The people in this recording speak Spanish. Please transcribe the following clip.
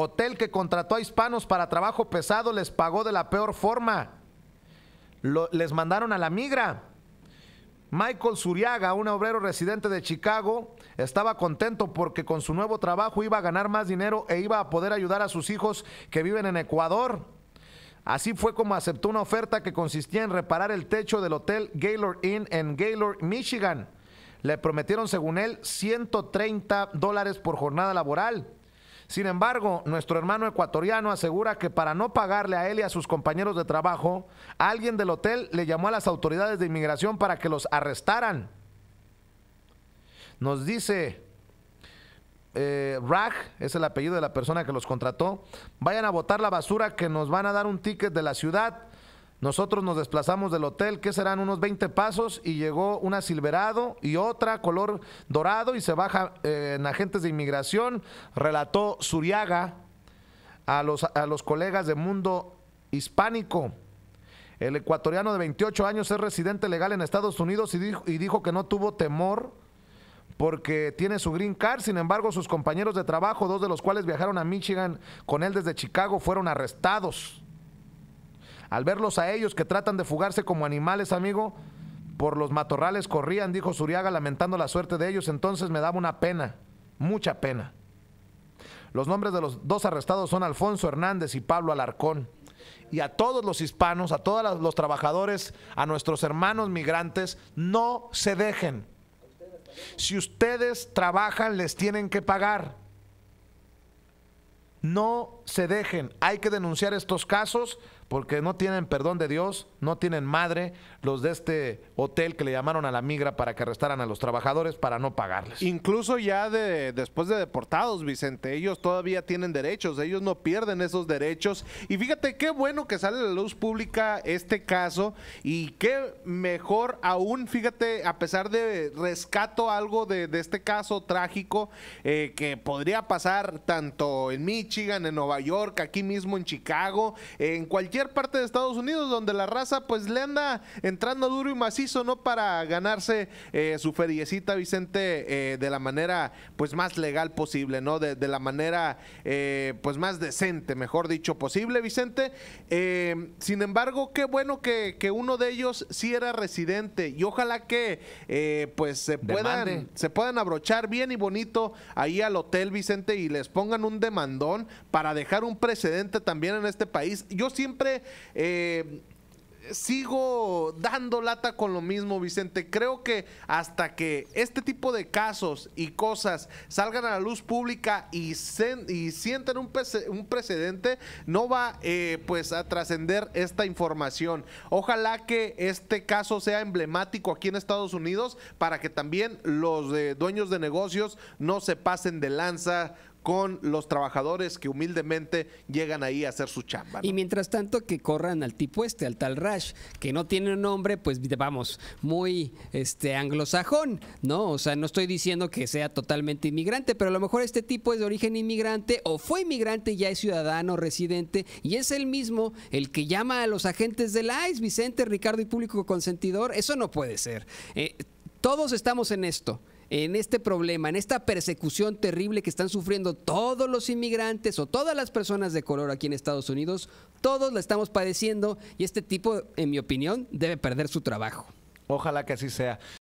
Hotel que contrató a hispanos para trabajo pesado les pagó de la peor forma. les mandaron a la migra. Michael Suriaga, un obrero residente de Chicago, estaba contento porque con su nuevo trabajo iba a ganar más dinero e iba a poder ayudar a sus hijos que viven en Ecuador. Así fue como aceptó una oferta que consistía en reparar el techo del hotel Gaylord Inn en Gaylord, Michigan. Le prometieron, según él, 130 dólares por jornada laboral. Sin embargo, nuestro hermano ecuatoriano asegura que para no pagarle a él y a sus compañeros de trabajo, alguien del hotel le llamó a las autoridades de inmigración para que los arrestaran. Nos dice eh, es el apellido de la persona que los contrató, vayan a botar la basura que nos van a dar un ticket de la ciudad nosotros nos desplazamos del hotel, que serán unos 20 pasos, y llegó una silverado y otra color dorado y se baja eh, en agentes de inmigración, relató Suriaga a los, a los colegas de Mundo Hispánico. El ecuatoriano de 28 años es residente legal en Estados Unidos y dijo, y dijo que no tuvo temor porque tiene su green card. Sin embargo, sus compañeros de trabajo, dos de los cuales viajaron a Michigan con él desde Chicago, fueron arrestados. Al verlos a ellos que tratan de fugarse como animales, amigo, por los matorrales corrían, dijo Zuriaga, lamentando la suerte de ellos. Entonces me daba una pena, mucha pena. Los nombres de los dos arrestados son Alfonso Hernández y Pablo Alarcón. Y a todos los hispanos, a todos los trabajadores, a nuestros hermanos migrantes, no se dejen. Si ustedes trabajan, les tienen que pagar. No se dejen. Hay que denunciar estos casos porque no tienen perdón de Dios, no tienen madre los de este hotel que le llamaron a la migra para que arrestaran a los trabajadores para no pagarles. Incluso ya de, después de deportados, Vicente, ellos todavía tienen derechos, ellos no pierden esos derechos. Y fíjate qué bueno que sale a la luz pública este caso y qué mejor aún, fíjate, a pesar de rescato algo de, este caso trágico eh, que podría pasar tanto en Michigan, en Nueva York, aquí mismo en Chicago, en cualquier parte de Estados Unidos, donde la raza pues le anda entrando duro y macizo, ¿no? Para ganarse eh, su feriecita, Vicente, eh, de la manera pues más legal posible, ¿no? De, la manera eh, pues más decente, mejor dicho, posible, Vicente. sin embargo, qué bueno que, uno de ellos sí era residente y ojalá que pues se puedan, se puedan abrochar bien y bonito ahí al hotel, Vicente, y les pongan un demandón para dejar un precedente también en este país. Yo siempre eh, sigo dando lata con lo mismo, Vicente. Creo que hasta que este tipo de casos y cosas salgan a la luz pública y, sienten y sientan un, un, precedente, no va eh, pues a trascender esta información. Ojalá que este caso sea emblemático aquí en Estados Unidos para que también los eh, dueños de negocios no se pasen de lanza con los trabajadores que humildemente llegan ahí a hacer su chamba. Y mientras tanto que corran al tipo este, al tal Rash, que no tiene un nombre, pues vamos, muy este anglosajón, ¿no? O sea, no estoy diciendo que sea totalmente inmigrante, pero a lo mejor este tipo es de origen inmigrante o fue inmigrante y ya es ciudadano residente y es el mismo el que llama a los agentes del ICE, Vicente, Ricardo y público consentidor, eso no puede ser. Eh, todos estamos en esto en este problema, en esta persecución terrible que están sufriendo todos los inmigrantes o todas las personas de color aquí en Estados Unidos, todos la estamos padeciendo y este tipo, en mi opinión, debe perder su trabajo. Ojalá que así sea.